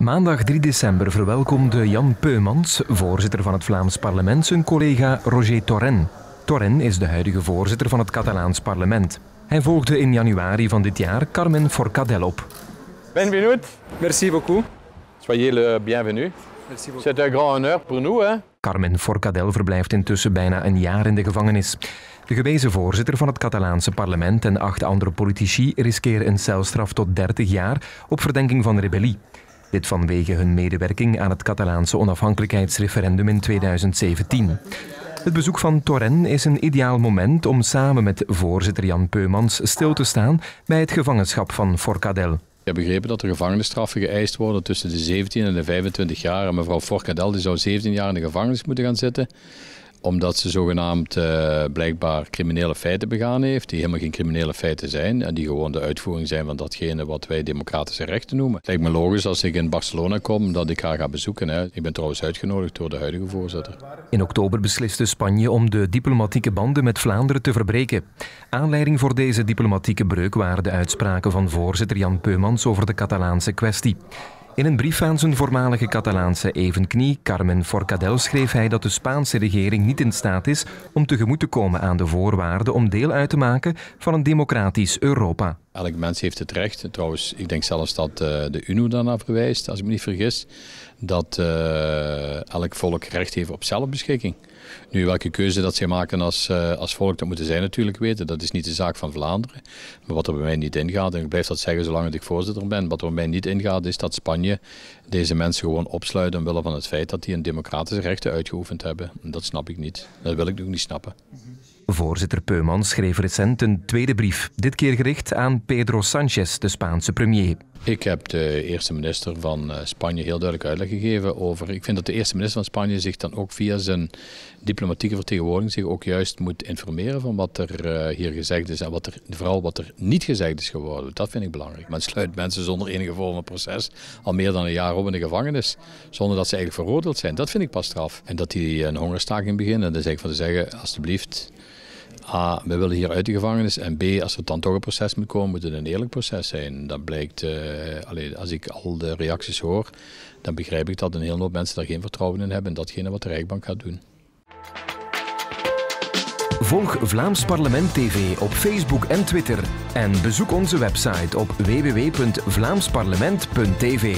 Maandag 3 december verwelkomde Jan Peumans, voorzitter van het Vlaams parlement, zijn collega Roger Torrent. Torrent is de huidige voorzitter van het Catalaans parlement. Hij volgde in januari van dit jaar Carmen Forcadell op. Benvenut. Merci beaucoup. Soyez le bienvenu. C'est un grand honneur pour nous. Hein? Carmen Forcadell verblijft intussen bijna een jaar in de gevangenis. De gewezen voorzitter van het Catalaanse parlement en acht andere politici riskeren een celstraf tot 30 jaar op verdenking van rebellie. Dit vanwege hun medewerking aan het Catalaanse onafhankelijkheidsreferendum in 2017. Het bezoek van Torrent is een ideaal moment om samen met voorzitter Jan Peumans stil te staan bij het gevangenschap van Forcadell. Ik heb begrepen dat er gevangenisstraffen geëist worden tussen de 17 en de 25 jaar. En mevrouw Forcadell die zou 17 jaar in de gevangenis moeten gaan zitten omdat ze zogenaamd eh, blijkbaar criminele feiten begaan heeft, die helemaal geen criminele feiten zijn en die gewoon de uitvoering zijn van datgene wat wij democratische rechten noemen. Het lijkt me logisch als ik in Barcelona kom dat ik haar ga bezoeken. Hè. Ik ben trouwens uitgenodigd door de huidige voorzitter. In oktober besliste Spanje om de diplomatieke banden met Vlaanderen te verbreken. Aanleiding voor deze diplomatieke breuk waren de uitspraken van voorzitter Jan Peumans over de Catalaanse kwestie. In een brief aan zijn voormalige Catalaanse evenknie Carmen Forcadell schreef hij dat de Spaanse regering niet in staat is om tegemoet te komen aan de voorwaarden om deel uit te maken van een democratisch Europa. Elk mens heeft het recht. Trouwens, ik denk zelfs dat eh, de UNO daarna verwijst, als ik me niet vergis, dat eh, elk volk recht heeft op zelfbeschikking. Nu, welke keuze dat zij maken als, eh, als volk, dat moeten zij natuurlijk weten. Dat is niet de zaak van Vlaanderen. Maar wat er bij mij niet ingaat, en ik blijf dat zeggen zolang ik voorzitter ben, wat er bij mij niet ingaat is dat Spanje deze mensen gewoon opsluit omwille van het feit dat die een democratische rechten uitgeoefend hebben. Dat snap ik niet. Dat wil ik nog niet snappen. Voorzitter Peuman schreef recent een tweede brief, dit keer gericht aan Pedro Sanchez, de Spaanse premier. Ik heb de eerste minister van eh, Spanje heel duidelijk uitleg gegeven over. Ik vind dat de eerste minister van Spanje zich dan ook via zijn diplomatieke vertegenwoordiging zich ook juist moet informeren van wat er eh, hier gezegd is en wat er, vooral wat er niet gezegd is geworden. Dat vind ik belangrijk. Men sluit mensen zonder enige vorm van proces al meer dan een jaar op in de gevangenis, zonder dat ze eigenlijk veroordeeld zijn. Dat vind ik pas straf. En dat die een hongerstaking beginnen, dan zeg ik van te zeggen, alsjeblieft. A, we willen hier uit de gevangenis. En B, als er dan toch een proces moet komen, moet het een eerlijk proces zijn. Dat blijkt, eh, alleen, als ik al de reacties hoor, dan begrijp ik dat een heel hoop mensen daar geen vertrouwen in hebben. in datgene wat de Rijkbank gaat doen. Volg Vlaams Parlement TV op Facebook en Twitter. En bezoek onze website op www.vlaamsparlement.tv.